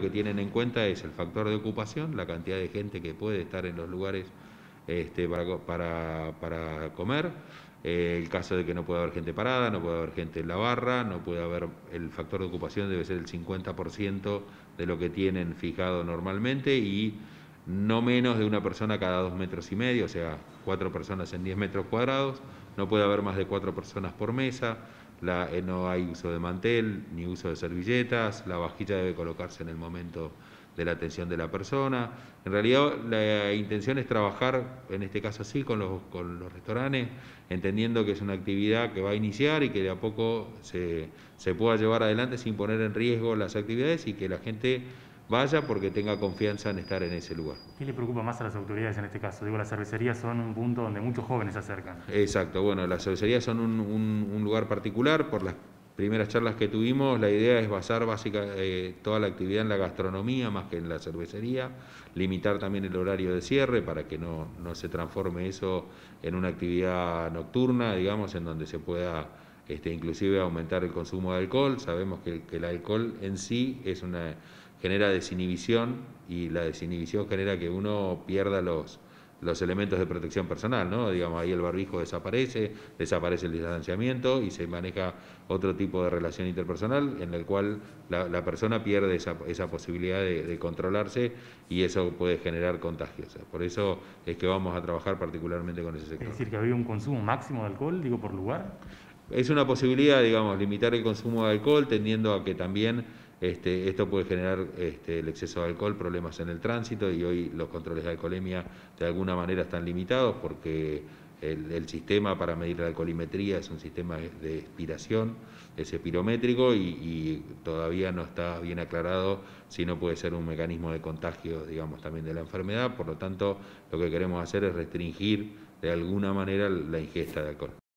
que tienen en cuenta es el factor de ocupación, la cantidad de gente que puede estar en los lugares este, para, comer, eh, el caso de que no pueda haber gente parada, no puede haber gente en la barra, no puede haber, el factor de ocupación debe ser el 50% de lo que tienen fijado normalmente y no menos de una persona cada dos metros y medio, o sea, cuatro personas en 10 metros cuadrados, no puede haber más de cuatro personas por mesa, eh, no hay uso de mantel ni uso de servilletas, la vajilla debe colocarse en el momento de la atención de la persona. En realidad la intención es trabajar, en este caso sí, con los, restaurantes, entendiendo que es una actividad que va a iniciar y que de a poco se, se pueda llevar adelante sin poner en riesgo las actividades y que la gente vaya porque tenga confianza en estar en ese lugar. ¿Qué le preocupa más a las autoridades en este caso? Digo, las cervecerías son un punto donde muchos jóvenes se acercan. Exacto, bueno, las cervecerías son un, lugar particular por las primeras charlas que tuvimos, la idea es basar básica, eh, toda la actividad en la gastronomía más que en la cervecería, limitar también el horario de cierre para que no, no se transforme eso en una actividad nocturna, digamos, en donde se pueda este, inclusive aumentar el consumo de alcohol. Sabemos que el alcohol en sí es una genera desinhibición y la desinhibición genera que uno pierda los, los elementos de protección personal, ¿no? Digamos, ahí el barbijo desaparece, desaparece el distanciamiento y se maneja otro tipo de relación interpersonal en el cual la, persona pierde esa, esa posibilidad de, controlarse y eso puede generar contagios. Por eso es que vamos a trabajar particularmente con ese sector. ¿Es decir que había un consumo máximo de alcohol, digo, por lugar? Es una posibilidad, digamos, limitar el consumo de alcohol tendiendo a que también este, esto puede generar este, el exceso de alcohol, problemas en el tránsito y hoy los controles de alcoholemia de alguna manera están limitados porque el, sistema para medir la alcoholimetría es un sistema de expiración, es espirométrico y, y, todavía no está bien aclarado si no puede ser un mecanismo de contagio, digamos, también de la enfermedad. Por lo tanto, lo que queremos hacer es restringir de alguna manera la ingesta de alcohol.